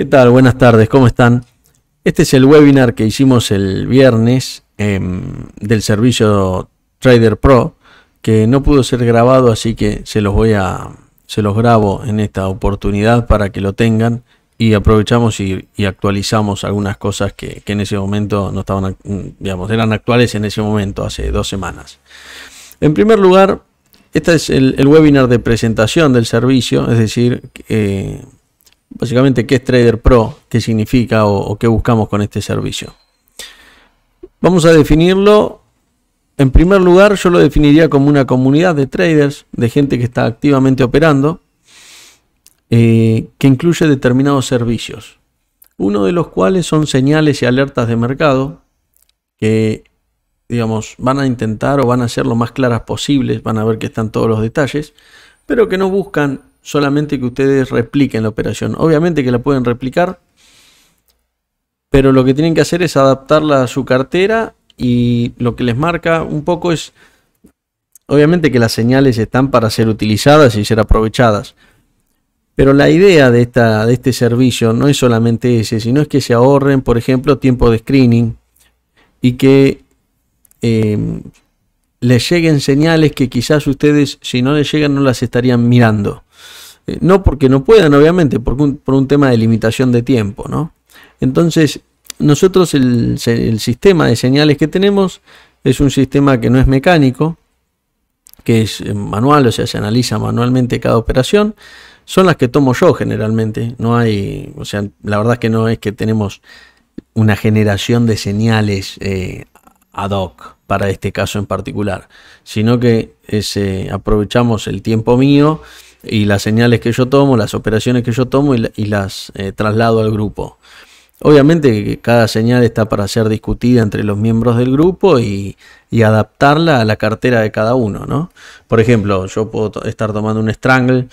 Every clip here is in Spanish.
¿Qué tal? Buenas tardes, ¿cómo están? Este es el webinar que hicimos el viernes em, del servicio Trader Pro, que no pudo ser grabado, así que se los voy a se los grabo en esta oportunidad para que lo tengan y aprovechamos y, actualizamos algunas cosas que, en ese momento no estaban, digamos, eran actuales en ese momento, hace dos semanas. En primer lugar, este es el, webinar de presentación del servicio, es decir, básicamente qué es Trader Pro, qué significa o, qué buscamos con este servicio. Vamos a definirlo. En primer lugar, yo lo definiría como una comunidad de traders, de gente que está activamente operando, eh, que incluye determinados servicios. Uno de los cuales son señales y alertas de mercado que, digamos, van a intentar o van a ser lo más claras posibles, van a ver que están todos los detalles, pero que no buscan solamente que ustedes repliquen la operación. Obviamente que la pueden replicar, pero lo que tienen que hacer es adaptarla a su cartera y lo que les marca un poco es, obviamente que las señales están para ser utilizadas y ser aprovechadas. Pero la idea de, esta, de este servicio no es solamente ese, sino es que se ahorren, por ejemplo, tiempo de screening y que em, les lleguen señales que quizás ustedes, si no les llegan, no las estarían mirando. Eh, no porque no puedan, obviamente, porque por un tema de limitación de tiempo, Entonces, nosotros el, sistema de señales que tenemos es un sistema que no es mecánico, que es eh, manual, o sea, se analiza manualmente cada operación, son las que tomo yo generalmente. No hay, o sea, la verdad es que no es que tenemos una generación de señales eh, ad hoc para este caso en particular, sino que es, aprovechamos el tiempo mío y las señales que yo tomo, las operaciones que yo tomo y, las eh, traslado al grupo. Obviamente que cada señal está para ser discutida entre los miembros del grupo y, adaptarla a la cartera de cada uno, Por ejemplo, yo puedo estar tomando un strangle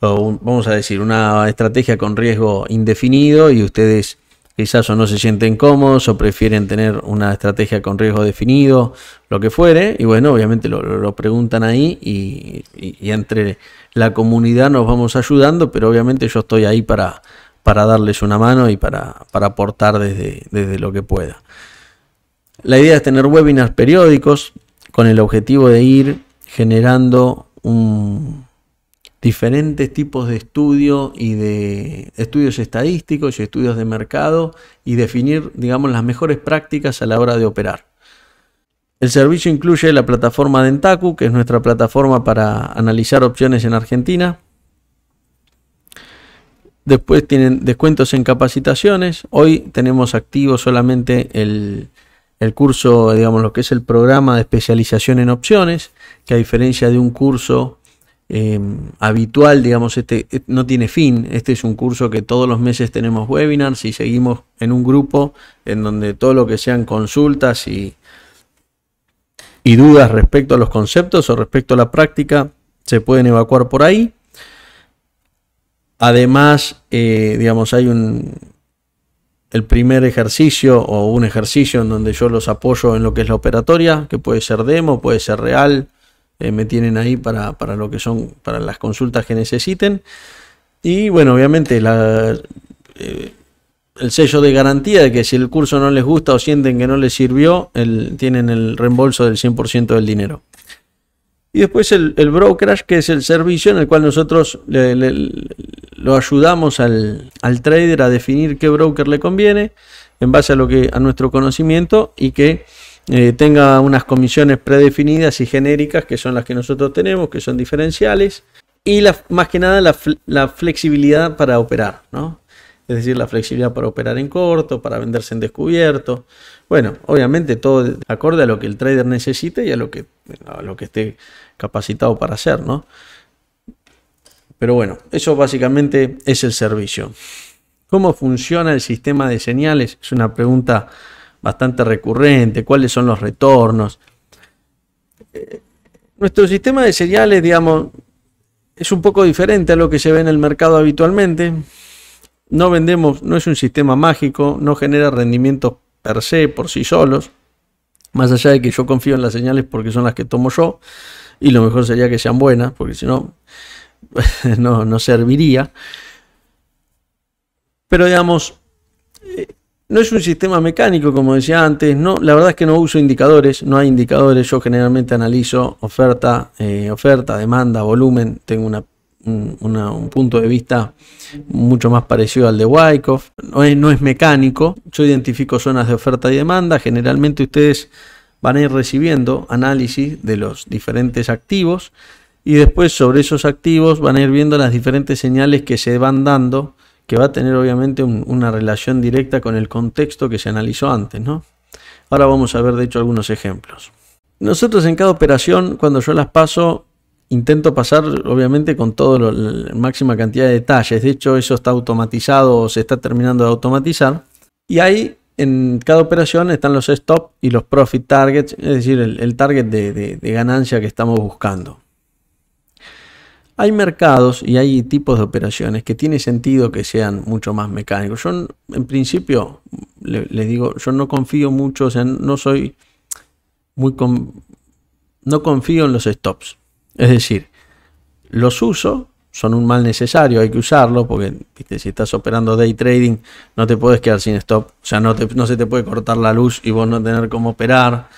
o vamos a decir una estrategia con riesgo indefinido y ustedes quizás o no se sienten cómodos o prefieren tener una estrategia con riesgo definido, lo que fuere, y bueno, obviamente lo, preguntan ahí y, entre la comunidad nos vamos ayudando, pero obviamente yo estoy ahí para, para darles una mano y para, para aportar desde, desde lo que pueda. La idea es tener webinars periódicos con el objetivo de ir generando un, diferentes tipos de estudio y de estudios estadísticos y estudios de mercado y definir, digamos, las mejores prácticas a la hora de operar. El servicio incluye la plataforma de Entacu, que es nuestra plataforma para analizar opciones en Argentina. Después tienen descuentos en capacitaciones. Hoy tenemos activo solamente el, el curso, digamos, lo que es el programa de especialización en opciones, que a diferencia de un curso eh, habitual, digamos, este eh, no tiene fin. Este es un curso que todos los meses tenemos webinars y seguimos en un grupo en donde todo lo que sean consultas y, y dudas respecto a los conceptos o respecto a la práctica se pueden evacuar por ahí. Además, eh, digamos, hay un el primer ejercicio o un ejercicio en donde yo los apoyo en lo que es la operatoria, que puede ser demo, puede ser real, eh, me tienen ahí para, lo que son, para las consultas que necesiten. Y bueno, obviamente la, eh, el sello de garantía de que si el curso no les gusta o sienten que no les sirvió, el, tienen el reembolso del 100% del dinero. Y después el, brokerage, que es el servicio en el cual nosotros lo ayudamos al, al, trader a definir qué broker le conviene en base a lo que a nuestro conocimiento y que eh, tenga unas comisiones predefinidas y genéricas que son las que nosotros tenemos, que son diferenciales, y más que nada la, flexibilidad para operar, ¿no? es decir, la flexibilidad para operar en corto, para venderse en descubierto. Bueno, obviamente todo acorde a lo que el trader necesite y a lo que, lo que esté capacitado para hacer, ¿no? Pero bueno, eso básicamente es el servicio. ¿Cómo funciona el sistema de señales? Es una pregunta bastante recurrente, cuáles son los retornos. Eh, nuestro sistema de señales. digamos, es un poco diferente a lo que se ve en el mercado habitualmente. No vendemos, no es un sistema mágico, no genera rendimientos per se, por sí solos. Más allá de que yo confío en las señales porque son las que tomo yo, y lo mejor sería que sean buenas, porque si no, no, no serviría. Pero digamos, no es un sistema mecánico, como decía antes. No, la verdad es que no uso indicadores, no hay indicadores. Yo generalmente analizo oferta, eh, oferta, demanda, volumen. Tengo un punto de vista mucho más parecido al de Wyckoff. No es, no es mecánico. Yo identifico zonas de oferta y demanda. Generalmente ustedes van a ir recibiendo análisis de los diferentes activos y después sobre esos activos van a ir viendo las diferentes señales que se van dando que va a tener obviamente una relación directa con el contexto que se analizó antes, Ahora vamos a ver de hecho algunos ejemplos. Nosotros en cada operación, cuando yo las paso, intento pasar obviamente con toda la máxima cantidad de detalles. De hecho, eso está automatizado o se está terminando de automatizar. Y ahí en cada operación están los stop y los profit targets, es decir, el, target de ganancia que estamos buscando. Hay mercados y hay tipos de operaciones que tiene sentido que sean mucho más mecánicos. Yo, en principio, le, les digo, yo no confío mucho, o sea, no soy muy. no confío en los stops. Es decir, los uso, son un mal necesario, hay que usarlo, porque si estás operando day trading, no te puedes quedar sin stop. O sea, no, se te puede cortar la luz y vos no tener cómo operar.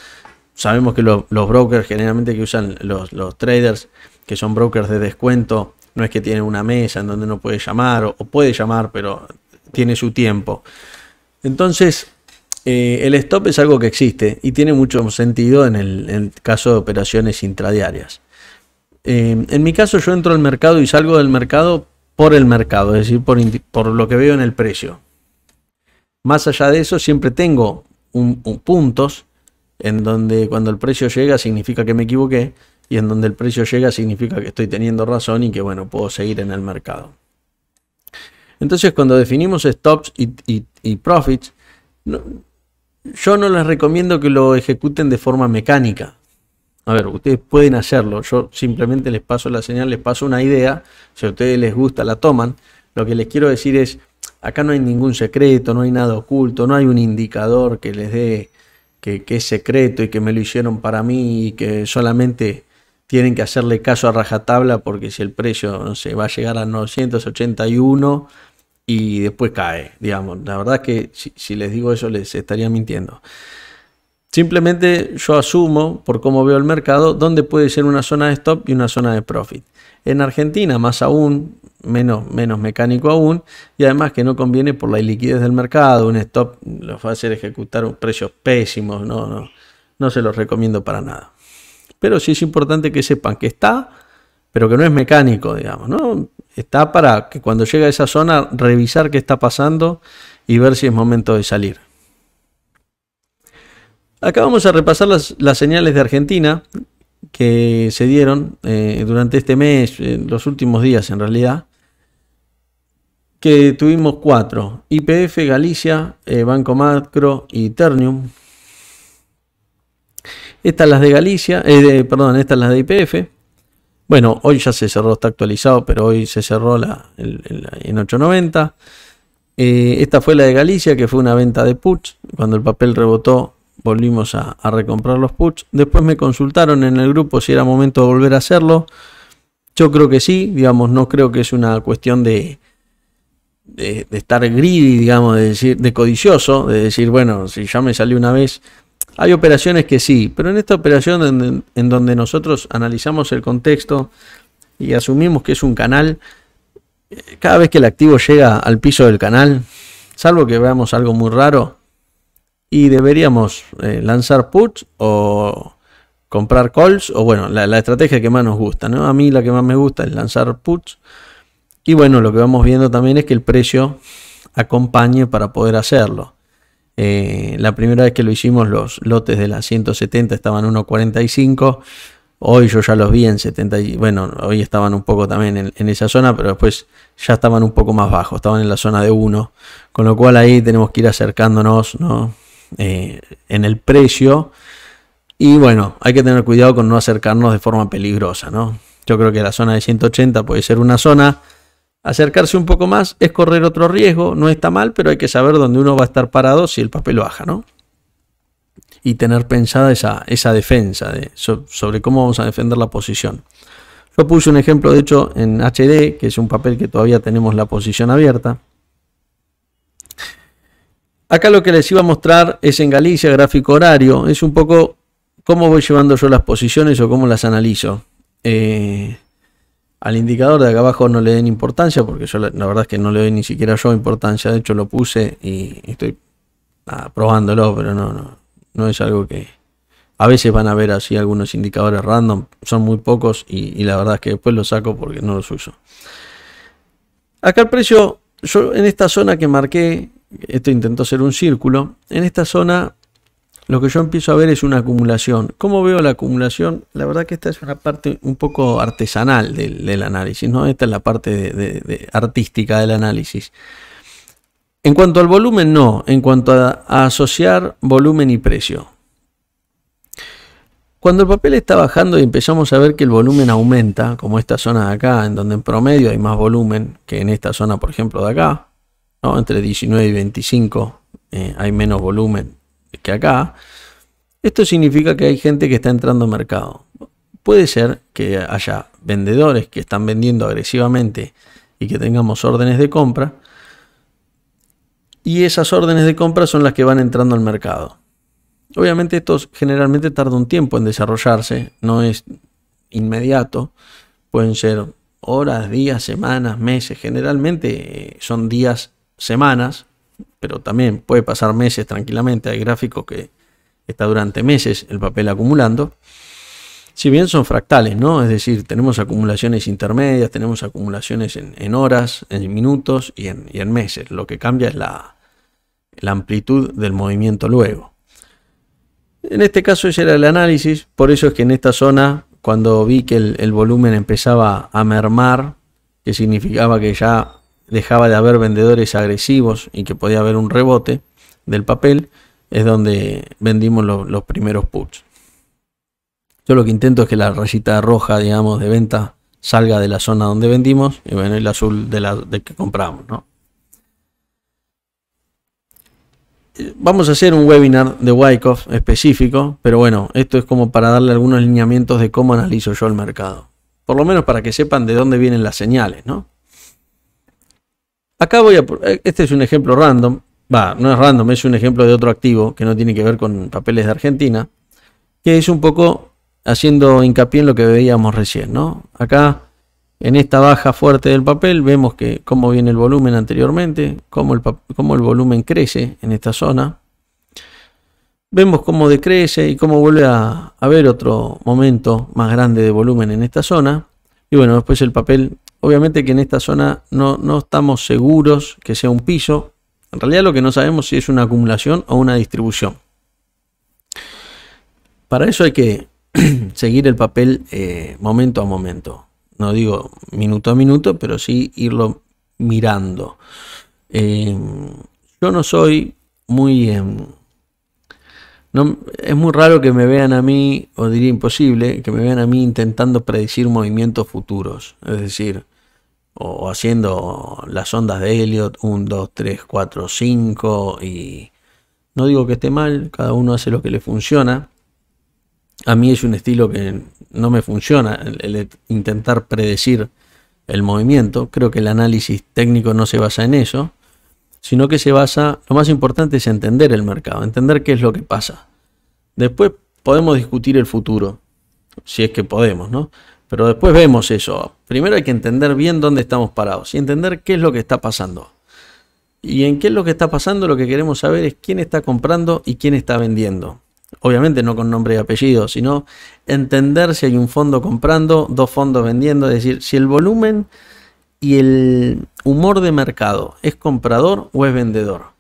Sabemos que los brokers generalmente que usan los traders que son brokers de descuento, no es que tienen una mesa en donde no puede llamar o, puede llamar, pero tiene su tiempo. Entonces, eh, el stop es algo que existe y tiene mucho sentido en el, caso de operaciones intradiarias. Eh, en mi caso, yo entro al mercado y salgo del mercado por el mercado, es decir, por, lo que veo en el precio. Más allá de eso, siempre tengo puntos en donde cuando el precio llega significa que me equivoqué y en donde el precio llega significa que estoy teniendo razón y que bueno, puedo seguir en el mercado. Entonces cuando definimos stops y, profits, yo no les recomiendo que lo ejecuten de forma mecánica. A ver, ustedes pueden hacerlo, yo simplemente les paso la señal, les paso una idea, si a ustedes les gusta la toman. Lo que les quiero decir es, acá no hay ningún secreto, no hay nada oculto, no hay un indicador que les dé que es secreto y que me lo hicieron para mí y que solamente tienen que hacerle caso a rajatabla porque si el precio, se va a llegar a 981 y después cae, digamos. La verdad es que si, les digo eso les estaría mintiendo. Simplemente yo asumo, por cómo veo el mercado, dónde puede ser una zona de stop y una zona de profit. En Argentina, más aún, menos, menos mecánico aún, y además que no conviene por la iliquidez del mercado. Un stop los va a hacer ejecutar precios pésimos, no, no, no se los recomiendo para nada pero sí es importante que sepan que está, pero que no es mecánico, digamos, ¿no? Está para que cuando llegue a esa zona revisar qué está pasando y ver si es momento de salir. Acá vamos a repasar las, señales de Argentina que se dieron eh, durante este mes, los últimos días en realidad, que tuvimos cuatro, IPF, Galicia, eh, Banco Macro y Ternium. Estas las de Galicia, eh, perdón, estas las de IPF. Bueno, hoy ya se cerró, está actualizado, pero hoy se cerró la, en 890. Eh, esta fue la de Galicia, que fue una venta de puts. Cuando el papel rebotó, volvimos a, recomprar los puts. Después me consultaron en el grupo si era momento de volver a hacerlo. Yo creo que sí, digamos, no creo que es una cuestión de, de, estar greedy, digamos, de decir, de codicioso, de decir, bueno, si ya me salió una vez, hay operaciones que sí, pero en esta operación en, donde nosotros analizamos el contexto y asumimos que es un canal, eh, cada vez que el activo llega al piso del canal, salvo que veamos algo muy raro, y deberíamos eh, lanzar puts o comprar calls, o bueno, la, la, estrategia que más nos gusta, ¿no? A mí la que más me gusta es lanzar puts. Y bueno, lo que vamos viendo también es que el precio acompañe para poder hacerlo. Eh, la primera vez que lo hicimos, los lotes de la 170 estaban 1.45. Hoy yo ya los vi en 70. Y, bueno, hoy estaban un poco también en, esa zona, pero después ya estaban un poco más bajos, estaban en la zona de 1. Con lo cual ahí tenemos que ir acercándonos eh, en el precio. Y bueno, hay que tener cuidado con no acercarnos de forma peligrosa. Yo creo que la zona de 180 puede ser una zona Acercarse un poco más es correr otro riesgo, no está mal, pero hay que saber dónde uno va a estar parado si el papel baja, ¿no? Y tener pensada esa, esa defensa de, sobre cómo vamos a defender la posición. Yo puse un ejemplo, de hecho, en HD, que es un papel que todavía tenemos la posición abierta. Acá lo que les iba a mostrar es en Galicia, gráfico horario, es un poco cómo voy llevando yo las posiciones o cómo las analizo. Eh, al indicador de acá abajo no le den importancia, porque yo la, verdad es que no le doy ni siquiera yo importancia. De hecho, lo puse y estoy probándolo, pero no, no, es algo que. A veces van a ver así algunos indicadores random, son muy pocos y, la verdad es que después los saco porque no los uso. Acá el precio, yo en esta zona que marqué, esto intentó ser un círculo, en esta zona lo que yo empiezo a ver es una acumulación. ¿Cómo veo la acumulación? La verdad que esta es una parte un poco artesanal del, análisis, ¿no? Esta es la parte artística del análisis. En cuanto al volumen, no. En cuanto a, asociar volumen y precio. Cuando el papel está bajando y empezamos a ver que el volumen aumenta, como esta zona de acá, en donde en promedio hay más volumen que en esta zona, por ejemplo, de acá, entre 19 y 25 eh, hay menos volumen que acá, esto significa que hay gente que está entrando al mercado. Puede ser que haya vendedores que están vendiendo agresivamente y que tengamos órdenes de compra. Y esas órdenes de compra son las que van entrando al mercado. Obviamente esto generalmente tarda un tiempo en desarrollarse, no es inmediato, pueden ser horas, días, semanas, meses, generalmente eh, son días, semanas, pero también puede pasar meses tranquilamente. Hay gráficos que está durante meses el papel acumulando. Si bien son fractales, ¿no? Es decir, tenemos acumulaciones intermedias, tenemos acumulaciones en, horas, en minutos y en, meses. Lo que cambia es la, amplitud del movimiento luego. En este caso ese era el análisis, por eso es que en esta zona, cuando vi que el volumen empezaba a mermar, que significaba que ya dejaba de haber vendedores agresivos y que podía haber un rebote del papel, es donde vendimos los primeros puts. Yo lo que intento es que la rayita roja, digamos, de venta salga de la zona donde vendimos y bueno, el azul de la de que compramos, ¿no? Vamos a hacer un webinar de Wyckoff específico, pero bueno, esto es como para darle algunos lineamientos de cómo analizo yo el mercado. Por lo menos para que sepan de dónde vienen las señales, ¿no? Acá voy a. Eh, este es un ejemplo random. Va, no es random, es un ejemplo de otro activo que no tiene que ver con papeles de Argentina. Que es un poco haciendo hincapié en lo que veíamos recién, ¿no? Acá, en esta baja fuerte del papel, vemos que cómo viene el volumen anteriormente, cómo el, cómo el volumen crece en esta zona. Vemos cómo decrece y cómo vuelve a haber otro momento más grande de volumen en esta zona. Y bueno, después el papel Obviamente que en esta zona no, estamos seguros que sea un piso. En realidad lo que no sabemos si es una acumulación o una distribución. Para eso hay que seguir el papel eh, momento a momento. No digo minuto a minuto, pero sí irlo mirando. Eh, yo no soy muy... Em, es muy raro que me vean a mí, o diría imposible, que me vean a mí intentando predecir movimientos futuros. Es decir, o, haciendo las ondas de Elliot 1, 2, 3, 4, 5 y no digo que esté mal, cada uno hace lo que le funciona. A mí es un estilo que no me funciona el, intentar predecir el movimiento. Creo que el análisis técnico no se basa en eso sino que se basa, lo más importante es entender el mercado, entender qué es lo que pasa. Después podemos discutir el futuro, si es que podemos, ¿no? Pero después vemos eso. Primero hay que entender bien dónde estamos parados y entender qué es lo que está pasando. Y en qué es lo que está pasando, lo que queremos saber es quién está comprando y quién está vendiendo. Obviamente no con nombre y apellido, sino entender si hay un fondo comprando, dos fondos vendiendo, es decir, si el volumen y el humor de mercado. ¿Es comprador o es vendedor?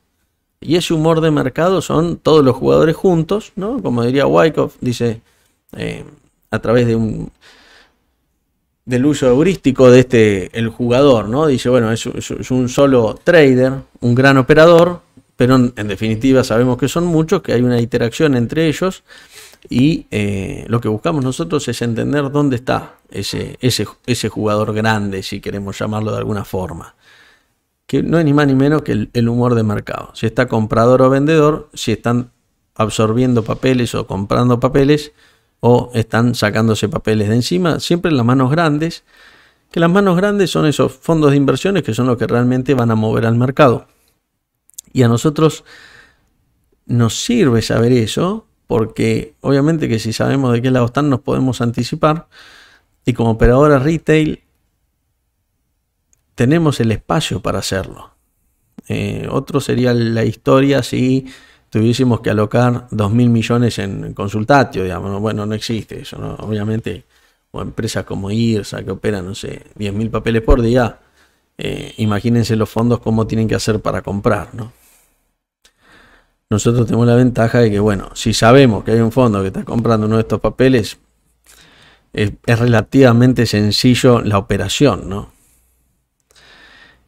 Y ese humor de mercado son todos los jugadores juntos, ¿no? Como diría Wyckoff, dice, eh, a través de un del uso heurístico de este el jugador, ¿no? Dice, bueno, es, un solo trader, un gran operador, pero en definitiva sabemos que son muchos, que hay una interacción entre ellos y eh, lo que buscamos nosotros es entender dónde está ese, ese, jugador grande, si queremos llamarlo de alguna forma. Que no es ni más ni menos que el, el humor de mercado. Si está comprador o vendedor, si están absorbiendo papeles o comprando papeles, o están sacándose papeles de encima, siempre las manos grandes, que las manos grandes son esos fondos de inversiones que son los que realmente van a mover al mercado. Y a nosotros nos sirve saber eso porque obviamente que si sabemos de qué lado están nos podemos anticipar y como operadora retail tenemos el espacio para hacerlo. Eh, otro sería la historia si tuviésemos que alocar 2.000 millones en consultatio, digamos. Bueno, no existe eso, obviamente. O empresas como IRSA que operan, no sé, 10.000 papeles por día. Eh, imagínense los fondos como tienen que hacer para comprar, ¿no? nosotros tenemos la ventaja de que, bueno, si sabemos que hay un fondo que está comprando uno de estos papeles, es, relativamente sencillo la operación, ¿no?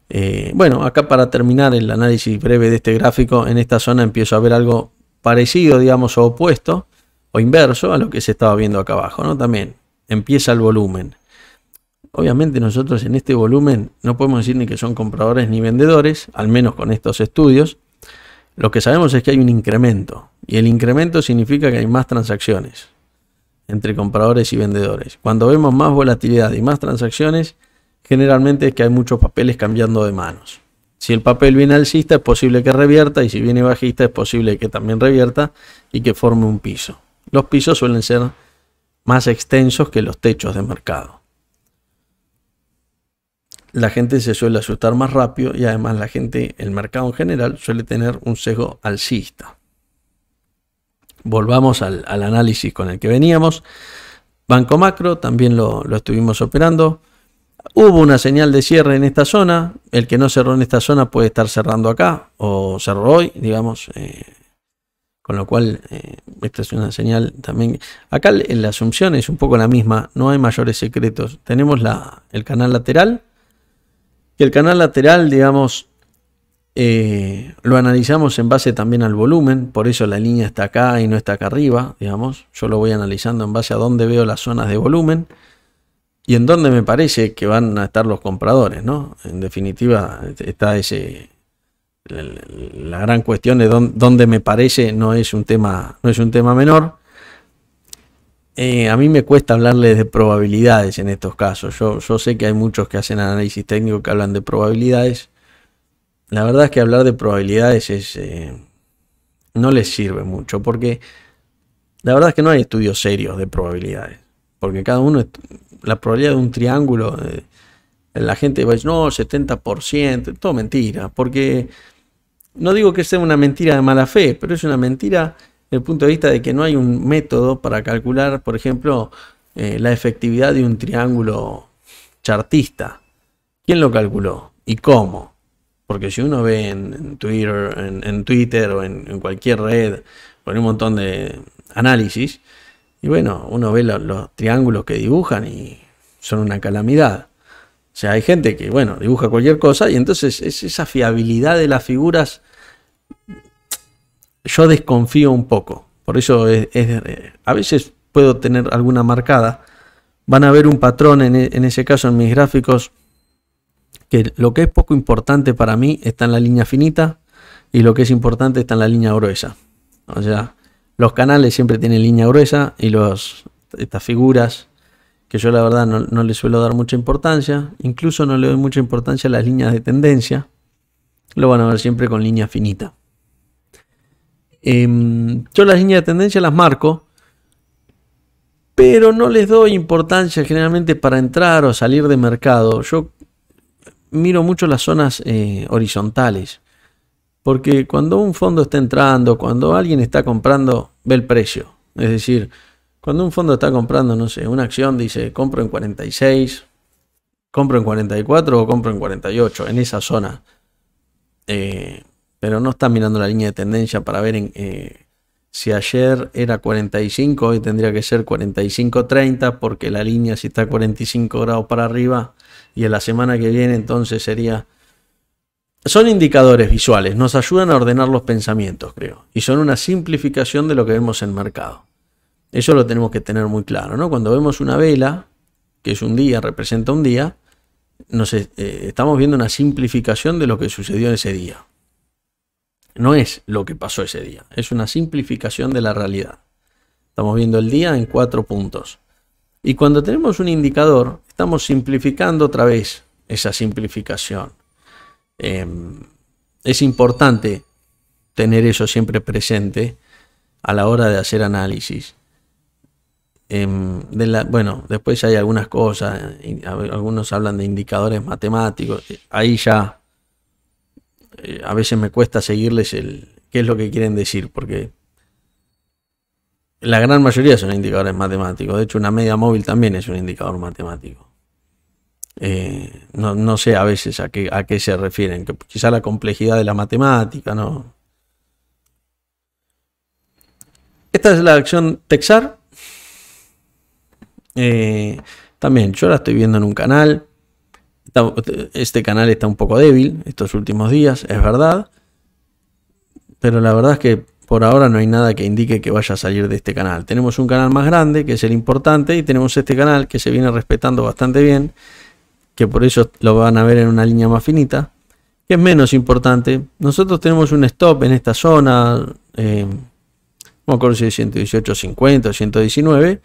Eh, bueno, acá para terminar el análisis breve de este gráfico, en esta zona empiezo a ver algo parecido, digamos, o opuesto, o inverso a lo que se estaba viendo acá abajo, ¿no? También empieza el volumen. Obviamente nosotros en este volumen no podemos decir ni que son compradores ni vendedores, al menos con estos estudios, lo que sabemos es que hay un incremento y el incremento significa que hay más transacciones entre compradores y vendedores. Cuando vemos más volatilidad y más transacciones, generalmente es que hay muchos papeles cambiando de manos. Si el papel viene alcista es posible que revierta y si viene bajista es posible que también revierta y que forme un piso. Los pisos suelen ser más extensos que los techos de mercado la gente se suele asustar más rápido y además la gente, el mercado en general, suele tener un sesgo alcista. Volvamos al, análisis con el que veníamos. Banco Macro también lo, estuvimos operando. Hubo una señal de cierre en esta zona. El que no cerró en esta zona puede estar cerrando acá o cerró hoy, digamos. Eh, con lo cual, eh, esta es una señal también. Acá la asunción es un poco la misma, no hay mayores secretos. Tenemos la, el canal lateral y el canal lateral, digamos, eh, lo analizamos en base también al volumen, por eso la línea está acá y no está acá arriba, digamos. Yo lo voy analizando en base a dónde veo las zonas de volumen y en dónde me parece que van a estar los compradores, ¿no? En definitiva, este, está ese. La gran cuestión es dónde me parece no es un tema, no es un tema menor. Eh, a mí me cuesta hablarles de probabilidades en estos casos. Yo, sé que hay muchos que hacen análisis técnico que hablan de probabilidades. La verdad es que hablar de probabilidades es, eh, no les sirve mucho porque la verdad es que no hay estudios serios de probabilidades. Porque cada uno, la probabilidad de un triángulo, eh, la gente va a decir, no, 70%, todo mentira. Porque no digo que sea una mentira de mala fe, pero es una mentira el punto de vista de que no hay un método para calcular, por ejemplo, eh, la efectividad de un triángulo chartista. ¿Quién lo calculó? ¿Y cómo? Porque si uno ve en, Twitter, en, Twitter o en, cualquier red, pone un montón de análisis, y bueno, uno ve los triángulos que dibujan y son una calamidad. O sea, hay gente que, bueno, dibuja cualquier cosa y entonces es esa fiabilidad de las figuras yo desconfío un poco. Por eso eh, a veces puedo tener alguna marcada. Van a ver un patrón e, en, ese caso en mis gráficos que lo que es poco importante para mí está en la línea finita y lo que es importante está en la línea gruesa. O sea, los canales siempre tienen línea gruesa y estas figuras que yo la verdad no, no le suelo dar mucha importancia, incluso no le doy mucha importancia a las líneas de tendencia, lo van a ver siempre con línea finita. Em, yo las líneas de tendencia las marco, pero no les doy importancia generalmente para entrar o salir de mercado. Yo miro mucho las zonas eh, horizontales, porque cuando un fondo está entrando, cuando alguien está comprando, ve el precio. Es decir, cuando un fondo está comprando, no sé, una acción dice compro en 46, compro en 44 o compro en 48, en esa zona. Eh, pero no está mirando la línea de tendencia para ver eh, si ayer era 45, hoy tendría que ser 45-30, porque la línea si está 45 grados para arriba y en la semana que viene entonces sería... Son indicadores visuales, nos ayudan a ordenar los pensamientos, creo, y son una simplificación de lo que vemos en mercado. Eso lo tenemos que tener muy claro, ¿no? Cuando vemos una vela, que es un día, representa un día, nos, eh, estamos viendo una simplificación de lo que sucedió en ese día. No es lo que pasó ese día, es una simplificación de la realidad. Estamos viendo el día en cuatro puntos. Y cuando tenemos un indicador, estamos simplificando otra vez esa simplificación. Em, es importante tener eso siempre presente a la hora de hacer análisis. Em, bueno, después hay algunas cosas, algunos hablan de indicadores matemáticos, ahí ya eh, a veces me cuesta seguirles el qué es lo que quieren decir, porque la gran mayoría son indicadores matemáticos. De hecho, una media móvil también es un indicador matemático. Eh, no, sé a veces a qué, a qué se refieren. quizá la complejidad de la matemática, ¿no? Esta es la acción Texar. Eh, también yo la estoy viendo en un canal este canal está un poco débil estos últimos días, es verdad. Pero la verdad es que por ahora no hay nada que indique que vaya a salir de este canal. Tenemos un canal más grande, que es el importante, y tenemos este canal que se viene respetando bastante bien, que por eso lo van a ver en una línea más finita, que es menos importante. Nosotros tenemos un stop en esta zona, eh, no me si es 118.50 o 119.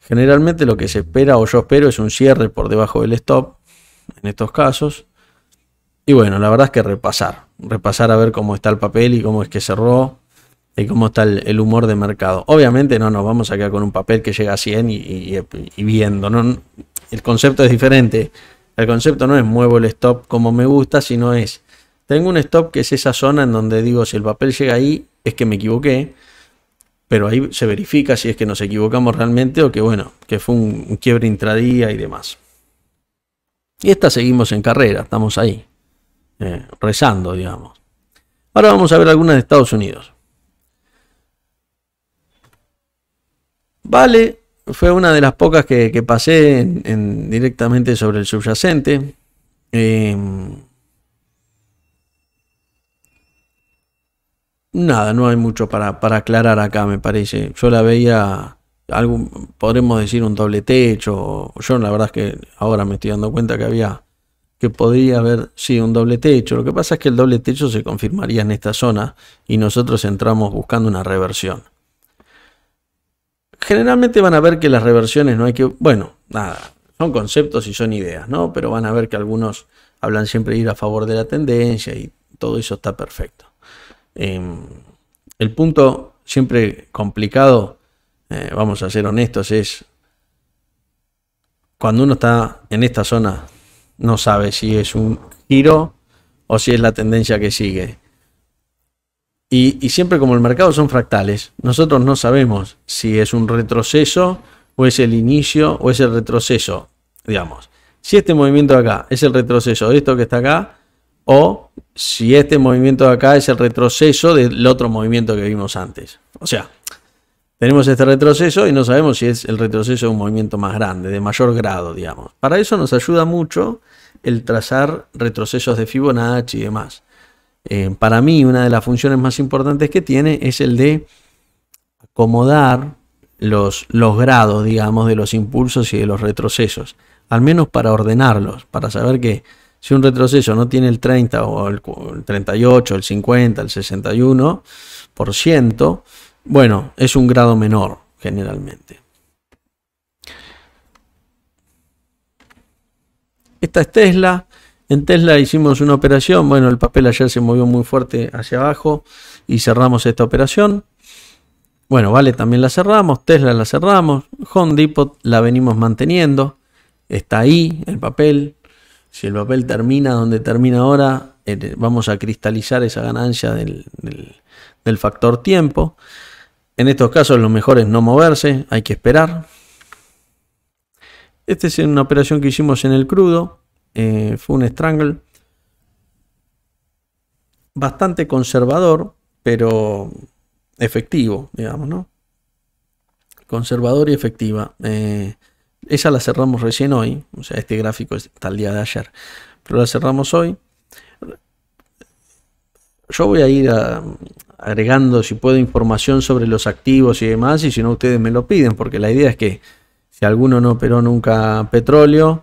Generalmente lo que se espera o yo espero es un cierre por debajo del stop en estos casos. Y bueno, la verdad es que repasar, repasar a ver cómo está el papel y cómo es que cerró y cómo está el, humor de mercado. Obviamente no nos vamos a quedar con un papel que llega a 100 y, viendo, el concepto es diferente. El concepto no es muevo el stop como me gusta, sino es, tengo un stop que es esa zona en donde digo, si el papel llega ahí, es que me equivoqué pero ahí se verifica si es que nos equivocamos realmente o que bueno, que fue un quiebre intradía y demás. Y esta seguimos en carrera, estamos ahí, eh, rezando, digamos. Ahora vamos a ver algunas de Estados Unidos. Vale, fue una de las pocas que, pasé directamente sobre el subyacente. Em, nada, no hay mucho para, para aclarar acá, me parece. Yo la veía podremos decir un doble techo. Yo la verdad es que ahora me estoy dando cuenta que había, que podría haber, sí, un doble techo. Lo que pasa es que el doble techo se confirmaría en esta zona y nosotros entramos buscando una reversión. Generalmente van a ver que las reversiones no hay que, bueno, nada, son conceptos y son ideas, ¿no? Pero van a ver que algunos hablan siempre de ir a favor de la tendencia y todo eso está perfecto. Em, el punto siempre complicado eh, vamos a ser honestos, es cuando uno está en esta zona, no sabe si es un giro o si es la tendencia que sigue. Y, siempre como el mercado son fractales, nosotros no sabemos si es un retroceso o es el inicio o es el retroceso, digamos. Si este movimiento acá es el retroceso de esto que está acá, o si este movimiento de acá es el retroceso del otro movimiento que vimos antes. O sea, tenemos este retroceso y no sabemos si es el retroceso de un movimiento más grande, de mayor grado, digamos. Para eso nos ayuda mucho el trazar retrocesos de Fibonacci y demás. Eh, para mí, una de las funciones más importantes que tiene es el de acomodar los, los grados, digamos, de los impulsos y de los retrocesos. Al menos para ordenarlos, para saber que si un retroceso no tiene el 30 o el 38, el 50, el 61%, bueno, es un grado menor generalmente. Esta es Tesla. En Tesla hicimos una operación. Bueno, el papel ayer se movió muy fuerte hacia abajo y cerramos esta operación. Bueno, Vale también la cerramos, Tesla la cerramos, Home Depot la venimos manteniendo, está ahí el papel. Si el papel termina donde termina ahora, eh, vamos a cristalizar esa ganancia del factor tiempo. En estos casos lo mejor es no moverse, hay que esperar. Esta es una operación que hicimos en el crudo, eh, fue un strangle bastante conservador, pero efectivo, digamos, ¿no? Conservador y efectiva. Eh, esa la cerramos recién hoy, o sea, este gráfico está el día de ayer, pero la cerramos hoy. Yo voy a ir a, agregando, si puedo, información sobre los activos y demás, y si no, ustedes me lo piden, porque la idea es que si alguno no operó nunca petróleo,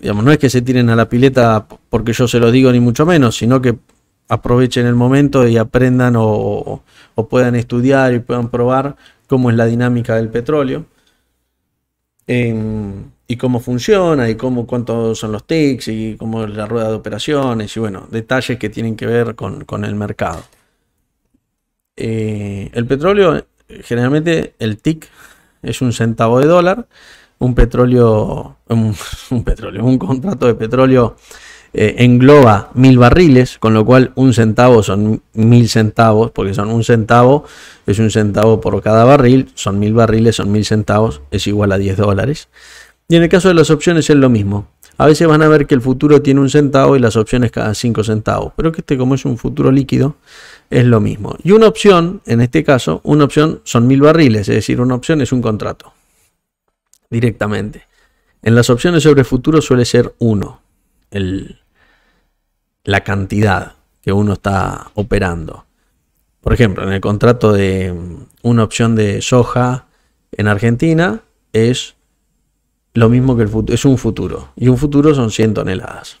digamos, no es que se tiren a la pileta porque yo se lo digo ni mucho menos, sino que aprovechen el momento y aprendan o, puedan estudiar y puedan probar cómo es la dinámica del petróleo. y cómo funciona y cómo cuántos son los ticks y cómo es la rueda de operaciones y bueno, detalles que tienen que ver con el mercado. Eh, el petróleo, generalmente el TIC es un centavo de dólar. Un petróleo, un, petróleo, un contrato de petróleo eh, engloba mil barriles, con lo cual un centavo son mil centavos, porque son un centavo, es un centavo por cada barril, son mil barriles, son mil centavos, es igual a 10 dólares. Y en el caso de las opciones es lo mismo. A veces van a ver que el futuro tiene un centavo y las opciones cada 5 centavos, pero que este como es un futuro líquido, es lo mismo. Y una opción, en este caso, una opción son mil barriles, es decir, una opción es un contrato directamente. En las opciones sobre futuro suele ser uno, la cantidad que uno está operando. Por ejemplo, en el contrato de mm, una opción de soja en Argentina es lo mismo que el futuro, es un futuro. Y un futuro son 100 toneladas.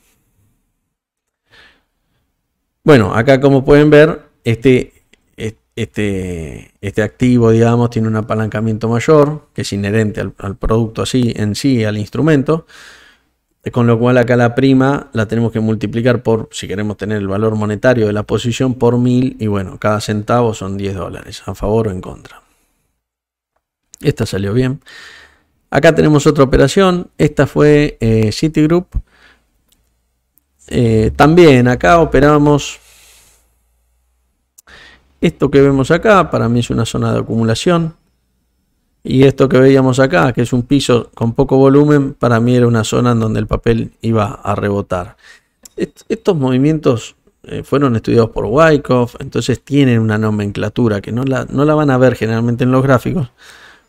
Bueno, acá como pueden ver, este, este, este activo, digamos, tiene un apalancamiento mayor, que es inherente al, producto así, en sí, al instrumento, con lo cual acá la prima la tenemos que multiplicar por, si queremos tener el valor monetario de la posición, por mil, y bueno, cada centavo son 10 dólares, a favor o en contra. Esta salió bien. Acá tenemos otra operación, esta fue eh, Citigroup. Eh, también acá operamos esto que vemos acá para mí es una zona de acumulación. Y esto que veíamos acá, que es un piso con poco volumen, para mí era una zona en donde el papel iba a rebotar. estos movimientos eh, fueron estudiados por Wyckoff, entonces tienen una nomenclatura que no la, no la van a ver generalmente en los gráficos,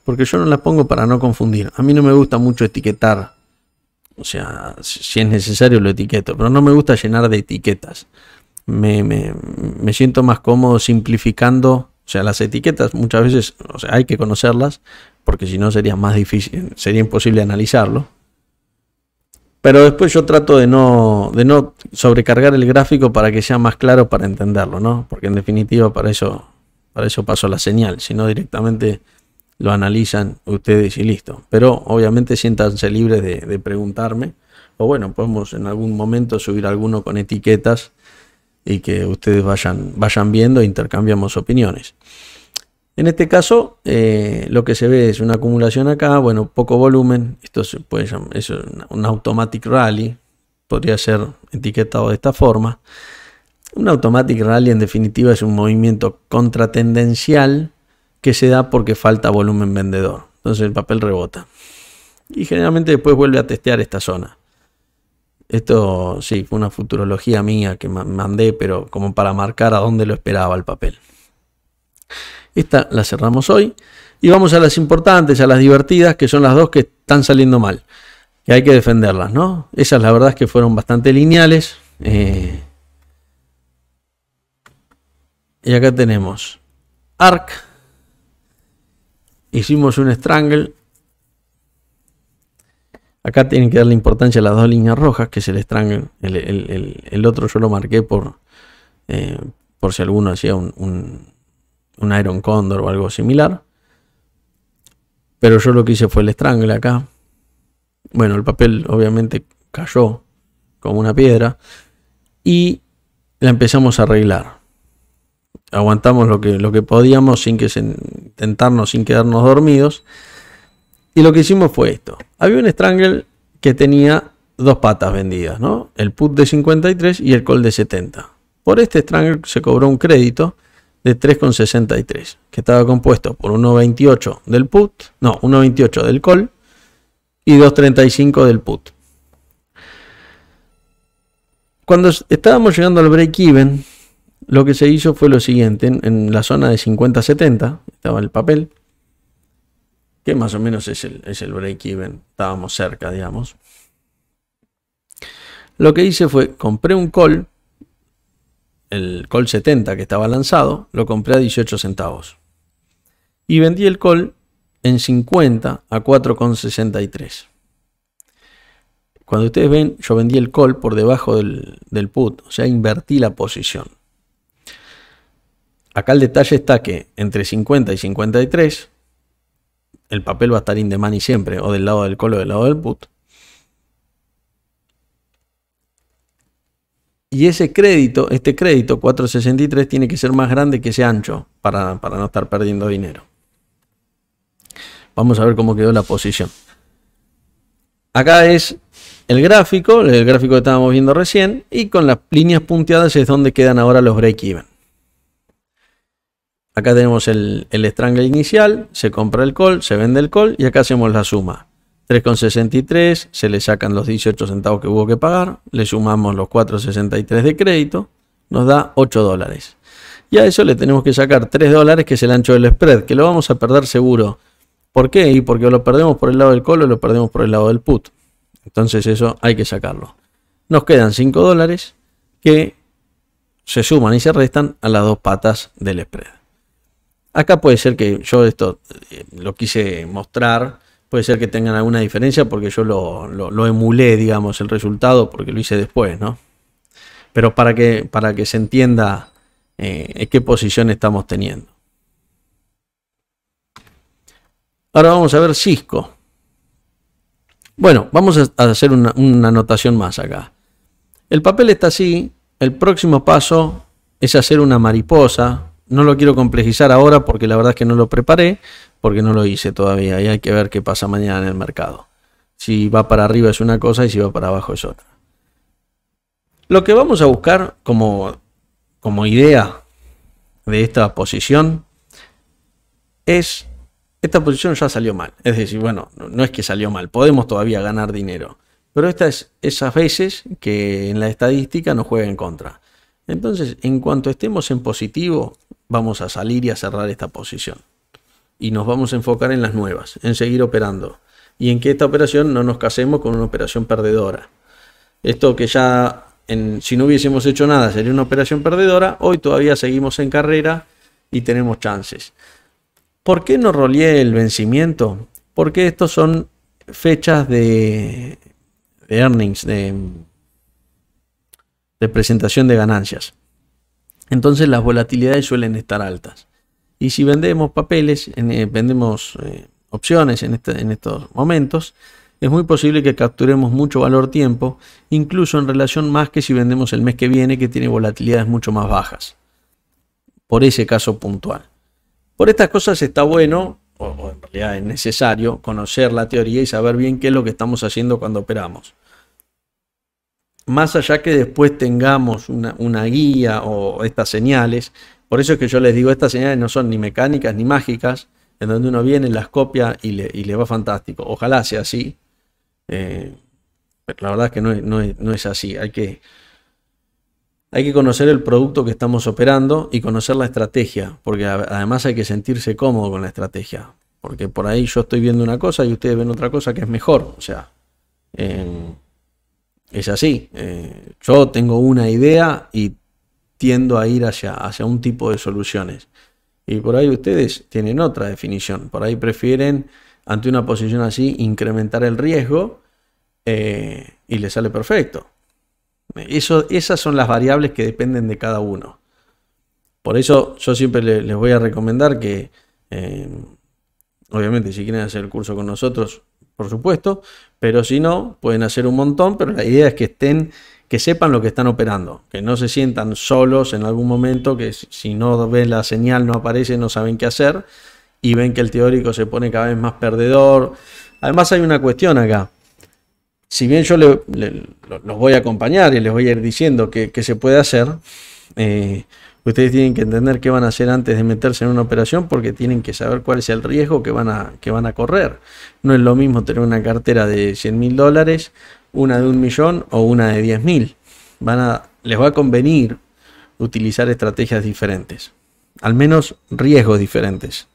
porque yo no las pongo para no confundir. A mí no me gusta mucho etiquetar. O sea, si es necesario lo etiqueto, pero no me gusta llenar de etiquetas me, siento más cómodo simplificando. O sea, las etiquetas muchas veces sea, hay que conocerlas porque si no sería más difícil, sería imposible analizarlo. Pero después yo trato de no, de no sobrecargar el gráfico para que sea más claro para entenderlo, ¿no? Porque en definitiva para eso, para eso pasó la señal, si no directamente lo analizan ustedes y listo. Pero obviamente siéntanse libres de, de preguntarme. O bueno, podemos en algún momento subir alguno con etiquetas y que ustedes vayan, vayan viendo e intercambiamos opiniones. En este caso, eh, lo que se ve es una acumulación acá, bueno, poco volumen, esto se puede llamar, es un automatic rally, podría ser etiquetado de esta forma. Un automatic rally en definitiva es un movimiento contratendencial que se da porque falta volumen vendedor. Entonces el papel rebota. Y generalmente después vuelve a testear esta zona. Esto sí, fue una futurología mía que mandé, pero como para marcar a dónde lo esperaba el papel. Esta la cerramos hoy y vamos a las importantes, a las divertidas, que son las dos que están saliendo mal. Que hay que defenderlas, ¿no? Esas la verdad es que fueron bastante lineales. Eh, y acá tenemos ARC. Hicimos un strangle Acá tienen que darle importancia a las dos líneas rojas que es El, el, el, otro yo lo marqué por, eh, por si alguno hacía un, un, Iron Condor o algo similar. Pero yo lo que hice fue el estrangle acá. Bueno, el papel obviamente cayó como una piedra. Y la empezamos a arreglar. Aguantamos lo que, lo que podíamos sin que se, intentarnos, sin quedarnos dormidos. Y lo que hicimos fue esto. Había un Strangle que tenía dos patas vendidas, ¿no? El put de 53 y el call de 70. Por este Strangle se cobró un crédito de 3,63, que estaba compuesto por 1,28 del put, no, 1,28 del call y 2,35 del put. Cuando estábamos llegando al break-even, lo que se hizo fue lo siguiente, en, en la zona de 50-70, estaba el papel, que más o menos es el, break-even, estábamos cerca, digamos. Lo que hice fue, compré un call, el call 70 que estaba lanzado, lo compré a 18 centavos. Y vendí el call en 50 a 4,63. Cuando ustedes ven, yo vendí el call por debajo del, del put, o sea, invertí la posición. Acá el detalle está que entre 50 y 53 el papel va a estar in the money siempre, o del lado del call o del lado del put. Y ese crédito, este crédito 463 tiene que ser más grande que ese ancho para, para no estar perdiendo dinero. Vamos a ver cómo quedó la posición. Acá es el gráfico, el gráfico que estábamos viendo recién, y con las líneas punteadas es donde quedan ahora los break-even. Acá tenemos el, el inicial, se compra el call, se vende el call y acá hacemos la suma. 3,63, se le sacan los 18 centavos que hubo que pagar, le sumamos los 4,63 de crédito, nos da 8 dólares. Y a eso le tenemos que sacar 3 dólares, que es el ancho del spread, que lo vamos a perder seguro. ¿Por qué? Y porque lo perdemos por el lado del call o lo perdemos por el lado del put. Entonces eso hay que sacarlo. Nos quedan 5 dólares que se suman y se restan a las dos patas del spread. Acá puede ser que yo esto eh, lo quise mostrar, puede ser que tengan alguna diferencia porque yo lo, emulé, digamos, el resultado porque lo hice después, ¿no? Pero para que, para que se entienda en eh, qué posición estamos teniendo. Ahora vamos a ver Cisco. Bueno, vamos a hacer una, una anotación más acá. El papel está así, el próximo paso es hacer una mariposa no lo quiero complejizar ahora porque la verdad es que no lo preparé, porque no lo hice todavía y hay que ver qué pasa mañana en el mercado. Si va para arriba es una cosa y si va para abajo es otra. Lo que vamos a buscar como, como idea de esta posición es, esta posición ya salió mal, es decir, bueno, no es que salió mal, podemos todavía ganar dinero, pero estas esas veces que en la estadística nos juegan en contra. Entonces, en cuanto estemos en positivo, vamos a salir y a cerrar esta posición. Y nos vamos a enfocar en las nuevas, en seguir operando. Y en que esta operación no nos casemos con una operación perdedora. Esto que ya, en, si no hubiésemos hecho nada, sería una operación perdedora, hoy todavía seguimos en carrera y tenemos chances. ¿Por qué no roleé el vencimiento? Porque estos son fechas de, de earnings, de, de presentación de ganancias. Entonces las volatilidades suelen estar altas. Y si vendemos papeles, eh, vendemos eh, opciones en, este, en estos momentos, es muy posible que capturemos mucho valor tiempo, incluso en relación más que si vendemos el mes que viene que tiene volatilidades mucho más bajas. Por ese caso puntual. Por estas cosas está bueno, o en realidad es necesario, conocer la teoría y saber bien qué es lo que estamos haciendo cuando operamos más allá que después tengamos una, guía o estas señales, por eso es que yo les digo, estas señales no son ni mecánicas ni mágicas, en donde uno viene, las copia y le, va fantástico. Ojalá sea así, pero eh, la verdad es que no es, así, hay que, hay que conocer el producto que estamos operando y conocer la estrategia, porque además hay que sentirse cómodo con la estrategia, porque por ahí yo estoy viendo una cosa y ustedes ven otra cosa que es mejor, o sea es así. Eh, yo tengo una idea y tiendo a ir hacia, un tipo de soluciones. Y por ahí ustedes tienen otra definición. Por ahí prefieren, ante una posición así, incrementar el riesgo eh, y les sale perfecto. esas son las variables que dependen de cada uno. Por eso yo siempre les voy a recomendar que, eh, obviamente, si quieren hacer el curso con nosotros, por supuesto, pero si no, pueden hacer un montón, pero la idea es que estén, que sepan lo que están operando, que no se sientan solos en algún momento, que si no ven la señal, no aparece, no saben qué hacer, y ven que el teórico se pone cada vez más perdedor. Además hay una cuestión acá. Si bien yo los voy a acompañar y les voy a ir diciendo qué, se puede hacer, eh, Ustedes tienen que entender qué van a hacer antes de meterse en una operación porque tienen que saber cuál es el riesgo que van a, que van a correr. No es lo mismo tener una cartera de 100 mil dólares, una de un millón o una de 10 mil. Van a, les va a convenir utilizar estrategias diferentes, al menos riesgos diferentes.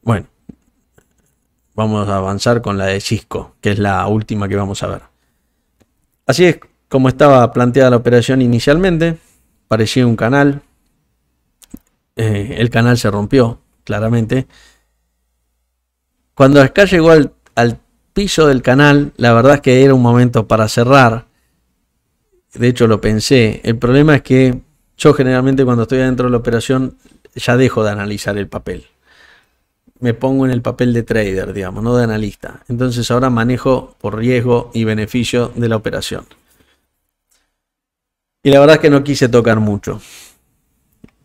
Bueno, vamos a avanzar con la de Cisco, que es la última que vamos a ver. Así es como estaba planteada la operación inicialmente parecía un canal. Eh, el canal se rompió, claramente. Cuando acá llegó al, al piso del canal, la verdad es que era un momento para cerrar. De hecho, lo pensé. El problema es que yo generalmente cuando estoy adentro de la operación ya dejo de analizar el papel. Me pongo en el papel de trader, digamos, no de analista. Entonces ahora manejo por riesgo y beneficio de la operación. Y la verdad es que no quise tocar mucho.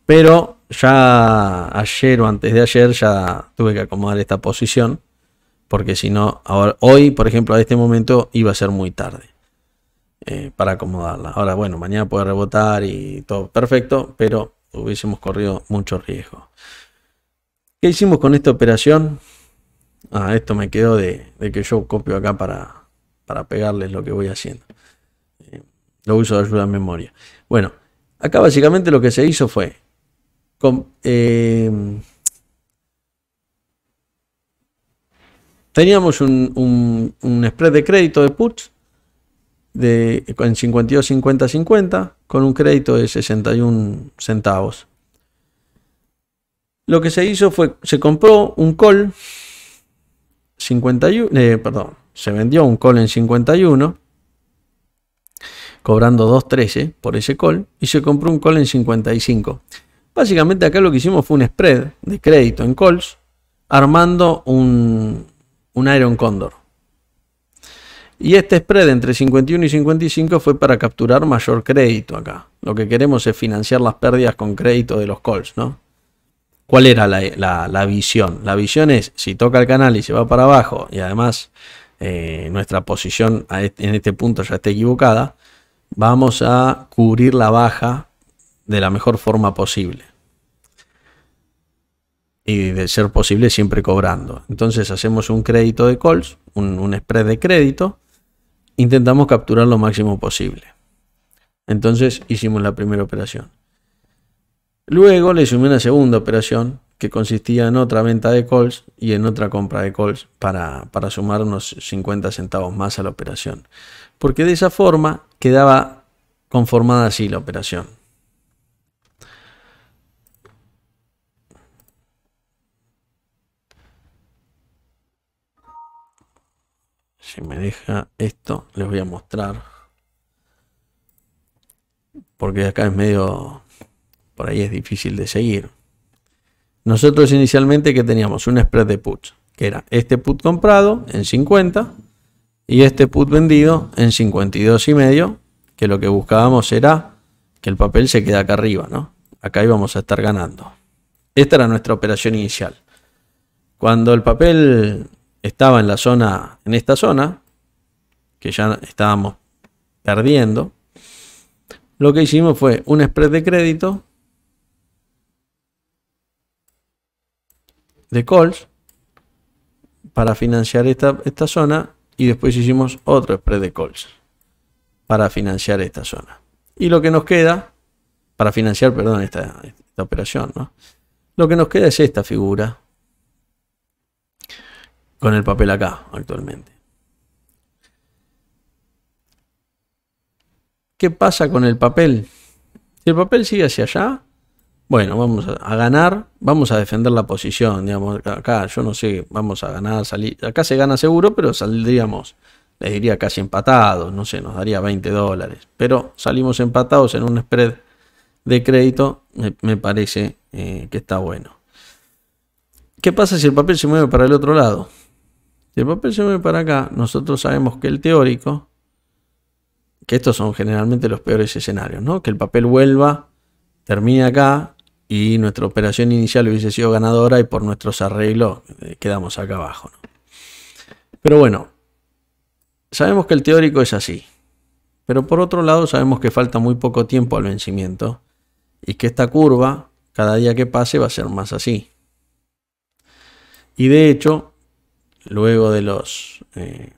Pero ya ayer o antes de ayer ya tuve que acomodar esta posición. Porque si no, ahora, hoy, por ejemplo, a este momento iba a ser muy tarde eh, para acomodarla. Ahora, bueno, mañana puede rebotar y todo perfecto, pero hubiésemos corrido mucho riesgo. ¿Qué hicimos con esta operación? Ah, esto me quedó de, de que yo copio acá para, para pegarles lo que voy haciendo. Lo uso de ayuda en memoria. Bueno, acá básicamente lo que se hizo fue. Eh, teníamos un, spread de crédito de puts de, en 52, 50, 50 con un crédito de 61 centavos. Lo que se hizo fue, se compró un call 51, eh, perdón, se vendió un call en 51 cobrando 2.13 por ese call y se compró un call en 55. Básicamente acá lo que hicimos fue un spread de crédito en calls armando un, Iron Condor. Y este spread entre 51 y 55 fue para capturar mayor crédito acá. Lo que queremos es financiar las pérdidas con crédito de los calls, ¿no? ¿Cuál era la, visión? La visión es, si toca el canal y se va para abajo, y además eh, nuestra posición en este punto ya está equivocada, Vamos a cubrir la baja de la mejor forma posible. Y de ser posible siempre cobrando. Entonces hacemos un crédito de calls, un, spread de crédito. Intentamos capturar lo máximo posible. Entonces hicimos la primera operación. Luego le sumé una segunda operación que consistía en otra venta de calls y en otra compra de calls para, para sumar unos 50 centavos más a la operación porque de esa forma quedaba conformada así la operación. Si me deja esto, les voy a mostrar. Porque acá es medio... Por ahí es difícil de seguir. Nosotros inicialmente que teníamos un spread de put, que era este put comprado en 50 y este put vendido en 52 y medio, que lo que buscábamos era que el papel se quede acá arriba, ¿no? Acá íbamos a estar ganando. Esta era nuestra operación inicial. Cuando el papel estaba en la zona, en esta zona, que ya estábamos perdiendo, lo que hicimos fue un spread de crédito de calls para financiar esta, esta zona y después hicimos otro spread de calls para financiar esta zona. Y lo que nos queda, para financiar, perdón, esta, operación, ¿no? Lo que nos queda es esta figura con el papel acá actualmente. ¿Qué pasa con el papel? Si el papel sigue hacia allá, bueno, vamos a, ganar, vamos a defender la posición, digamos, acá yo no sé, vamos a ganar, salir, acá se gana seguro, pero saldríamos, les diría casi empatados, no sé, nos daría 20 dólares, pero salimos empatados en un spread de crédito, me, parece eh, que está bueno. ¿Qué pasa si el papel se mueve para el otro lado? Si el papel se mueve para acá, nosotros sabemos que el teórico, que estos son generalmente los peores escenarios, ¿no? Que el papel vuelva, termine acá, y nuestra operación inicial hubiese sido ganadora y por nuestros arreglos eh, quedamos acá abajo. Pero bueno, sabemos que el teórico es así, pero por otro lado sabemos que falta muy poco tiempo al vencimiento y que esta curva, cada día que pase, va a ser más así. Y de hecho, luego de los... Eh,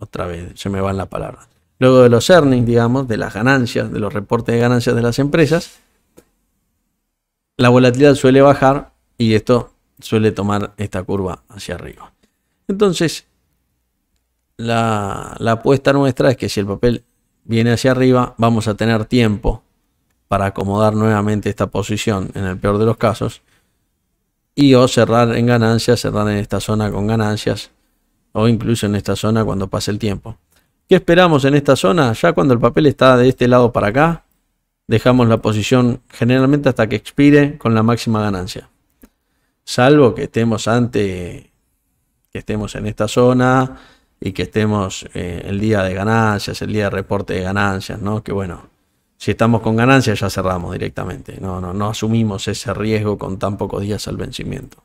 otra vez, se me va la palabra. Luego de los earnings, digamos, de las ganancias, de los reportes de ganancias de las empresas, la volatilidad suele bajar y esto suele tomar esta curva hacia arriba. Entonces, la, apuesta nuestra es que si el papel viene hacia arriba, vamos a tener tiempo para acomodar nuevamente esta posición en el peor de los casos y o cerrar en ganancias, cerrar en esta zona con ganancias o incluso en esta zona cuando pase el tiempo. ¿Qué esperamos en esta zona? Ya cuando el papel está de este lado para acá, dejamos la posición generalmente hasta que expire con la máxima ganancia. Salvo que estemos ante, que estemos en esta zona y que estemos eh, el día de ganancias, el día de reporte de ganancias, ¿no? Que bueno, si estamos con ganancias ya cerramos directamente, no, no, asumimos ese riesgo con tan pocos días al vencimiento.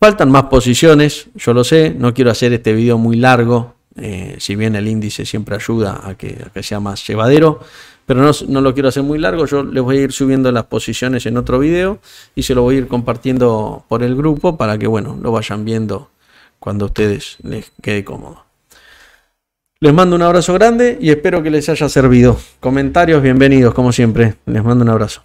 Faltan más posiciones, yo lo sé, no quiero hacer este video muy largo, eh, si bien el índice siempre ayuda a que, a que sea más llevadero, pero no, lo quiero hacer muy largo, yo les voy a ir subiendo las posiciones en otro video y se lo voy a ir compartiendo por el grupo para que bueno, lo vayan viendo cuando a ustedes les quede cómodo. Les mando un abrazo grande y espero que les haya servido. Comentarios bienvenidos como siempre. Les mando un abrazo.